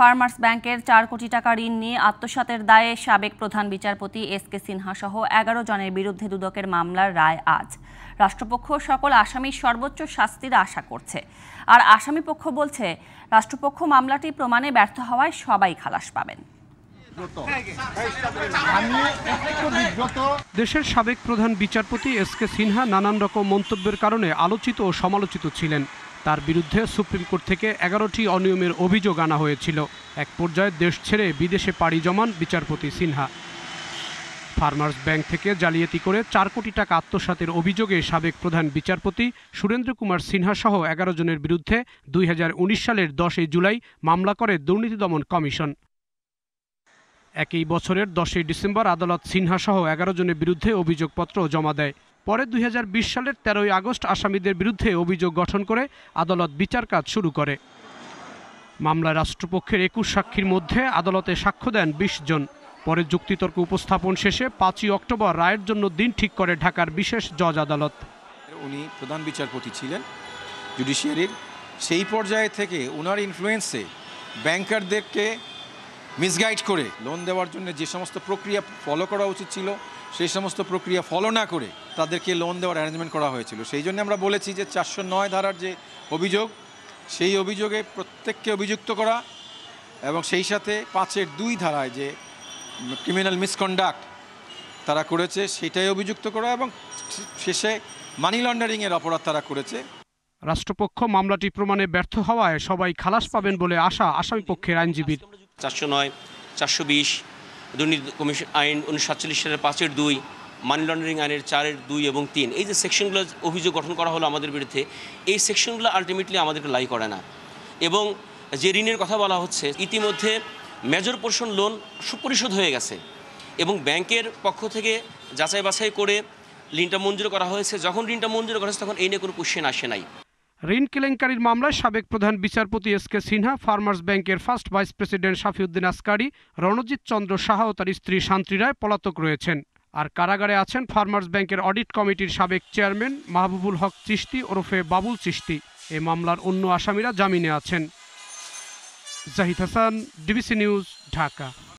farmers ব্যাংকের চার কোটি টাকা ঋণ নিয়ে আত্মসাতের দায়ে সাবেক প্রধান বিচারপতি এস কে সিনহা সহ এগারো জনের বিরুদ্ধে দুদকের মামলার রায় আজ রাষ্ট্রপক্ষ সকল আসামির সর্বোচ্চ শাস্তির আশা করছে আর আসামি পক্ষ বলছে রাষ্ট্রপক্ষ মামলাটি প্রমাণে ব্যর্থ হওয়ায় সবাই খালাস পাবেন দেশের সাবেক প্রধান বিচারপতি এস কে সিনহা নানান রকম মন্তব্যের কারণে আলোচিত ও সমালোচিত ছিলেন তার বিরুদ্ধে সুপ্রিম কোর্ট থেকে এগারোটি অনিয়মের অভিযোগ আনা হয়েছিল এক পর্যায়ে দেশ ছেড়ে বিদেশে পাড়ি জমান বিচারপতি সিনহা ফার্মার্স ব্যাংক থেকে জালিয়াতি করে চার কোটি টাকা আত্মসাতের অভিযোগে সাবেক প্রধান বিচারপতি সুরেন্দ্র কুমার সিনহা সহ এগারো জনের বিরুদ্ধে দুই সালের দশই জুলাই মামলা করে দুর্নীতি দমন কমিশন একই বছরের দশই ডিসেম্বর আদালত সিনহা সহ এগারো জনের বিরুদ্ধে অভিযোগপত্র জমা দেয় পরে দুই সালের তেরোই আগস্ট আসামিদের বিরুদ্ধে অভিযোগ গঠন করে আদালত বিচার কাজ শুরু করে মামলায় রাষ্ট্রপক্ষের একুশ সাক্ষীর মধ্যে আদালতে সাক্ষ্য দেন বিশ জন পরে যুক্তিতর্ক উপস্থাপন শেষে পাঁচই অক্টোবর রায়ের জন্য দিন ঠিক করে ঢাকার বিশেষ জজ আদালত উনি প্রধান বিচারপতি ছিলেন জুডিশিয়ারির সেই পর্যায়ে থেকে ওনার ইনফ্লুয়েন্সে ব্যাংকারদেরকে মিসগাইড করে লোন দেওয়ার জন্য যে সমস্ত প্রক্রিয়া ফলো করা উচিত ছিল সেই সমস্ত প্রক্রিয়া ফলো না করে তাদেরকে লোন দেওয়ার অ্যারেঞ্জমেন্ট করা হয়েছিল সেই জন্য আমরা বলেছি যে চারশো নয় ধারার যে অভিযোগ সেই অভিযোগে প্রত্যেককে অভিযুক্ত করা এবং সেই সাথে পাঁচের দুই ধারায় যে ক্রিমিনাল মিসকন্ডাক্ট তারা করেছে সেটাই অভিযুক্ত করা এবং শেষে মানি লন্ডারিংয়ের অপরাধ তারা করেছে রাষ্ট্রপক্ষ মামলাটি প্রমাণে ব্যর্থ হওয়ায় সবাই খালাস পাবেন বলে আশা আসামিপক্ষের আইনজীবীর চারশো নয় চারশো বিশ দুর্নীতি কমিশন আইন উনিশশো সাতচল্লিশ সালের পাঁচের দুই মানি লন্ডারিং আইনের চারের দুই এবং তিন এই যে সেকশনগুলো অভিযোগ গঠন করা হলো আমাদের বিরুদ্ধে এই সেকশনগুলো আলটিমেটলি আমাদেরকে লাই করে না এবং যে ঋণের কথা বলা হচ্ছে ইতিমধ্যে মেজর পোর্শন লোন সুপরিশোধ হয়ে গেছে এবং ব্যাংকের পক্ষ থেকে যাচাই বাছাই করে ঋণটা মঞ্জুর করা হয়েছে যখন ঋণটা মঞ্জুর করা হয়েছে তখন এই নিয়ে কোনো কোশ্চেন আসে নাই ঋণ কেলেঙ্কারির মামলায় সাবেক প্রধান বিচারপতি এস কে সিনহা ফার্মার্স ব্যাংকের first vice president Shafiuddin Askari Ranjit Chandra Saha ও তার স্ত্রী শান্তি রায় পলাতক রয়েছেন আর কারাগারে আছেন ফার্মার্স ব্যাংকের অডিট কমিটির সাবেক চেয়ারম্যান মাহবুবুল হক চিস্তি ওরফে বাবুল চিস্তি এ মামলার অন্য আসামিরা জামিনে আছেন জাহিদ হাসান ডিবিসি নিউজ ঢাকা